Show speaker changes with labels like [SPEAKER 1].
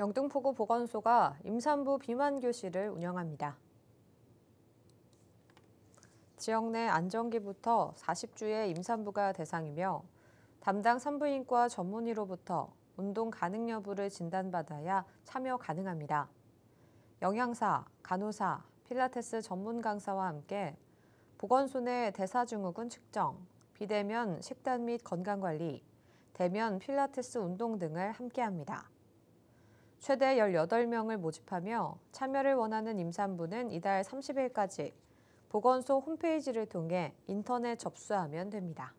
[SPEAKER 1] 영등포구 보건소가 임산부 비만 교실을 운영합니다. 지역 내 안정기부터 40주의 임산부가 대상이며 담당 산부인과 전문의로부터 운동 가능 여부를 진단받아야 참여 가능합니다. 영양사, 간호사, 필라테스 전문 강사와 함께 보건소 내 대사증후군 측정, 비대면 식단 및 건강관리, 대면 필라테스 운동 등을 함께합니다. 최대 18명을 모집하며 참여를 원하는 임산부는 이달 30일까지 보건소 홈페이지를 통해 인터넷 접수하면 됩니다.